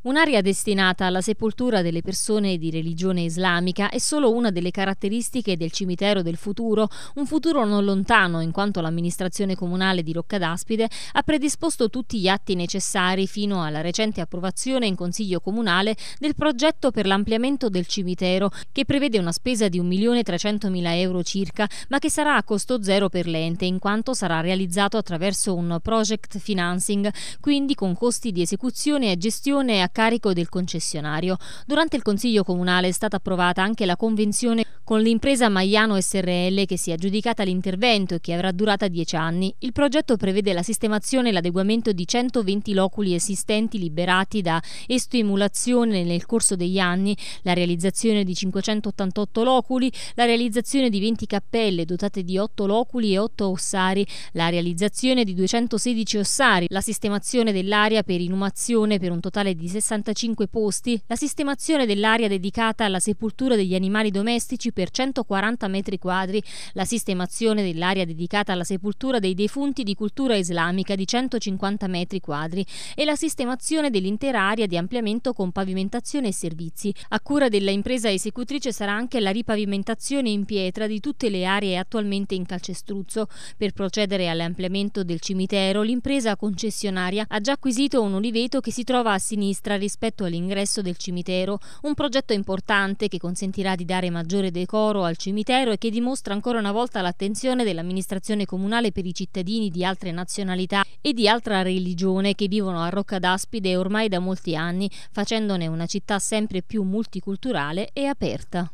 Un'area destinata alla sepoltura delle persone di religione islamica è solo una delle caratteristiche del cimitero del futuro, un futuro non lontano in quanto l'amministrazione comunale di Roccadaspide ha predisposto tutti gli atti necessari fino alla recente approvazione in Consiglio Comunale del progetto per l'ampliamento del cimitero che prevede una spesa di 1.300.000 euro circa ma che sarà a costo zero per l'ente in quanto sarà realizzato attraverso un project financing, quindi con costi di esecuzione e gestione a carico del concessionario. Durante il Consiglio Comunale è stata approvata anche la convenzione con l'impresa Maiano SRL che si è aggiudicata l'intervento e che avrà durata 10 anni. Il progetto prevede la sistemazione e l'adeguamento di 120 loculi esistenti liberati da estimulazione nel corso degli anni, la realizzazione di 588 loculi, la realizzazione di 20 cappelle dotate di 8 loculi e 8 ossari, la realizzazione di 216 ossari, la sistemazione dell'area per inumazione per un totale di 65 posti, la sistemazione dell'area dedicata alla sepoltura degli animali domestici per 140 metri quadri, la sistemazione dell'area dedicata alla sepoltura dei defunti di cultura islamica di 150 metri quadri e la sistemazione dell'intera area di ampliamento con pavimentazione e servizi. A cura della impresa esecutrice sarà anche la ripavimentazione in pietra di tutte le aree attualmente in calcestruzzo. Per procedere all'ampliamento del cimitero, l'impresa concessionaria ha già acquisito un oliveto che si trova a sinistra registra rispetto all'ingresso del cimitero, un progetto importante che consentirà di dare maggiore decoro al cimitero e che dimostra ancora una volta l'attenzione dell'amministrazione comunale per i cittadini di altre nazionalità e di altra religione che vivono a Rocca d'Aspide ormai da molti anni, facendone una città sempre più multiculturale e aperta.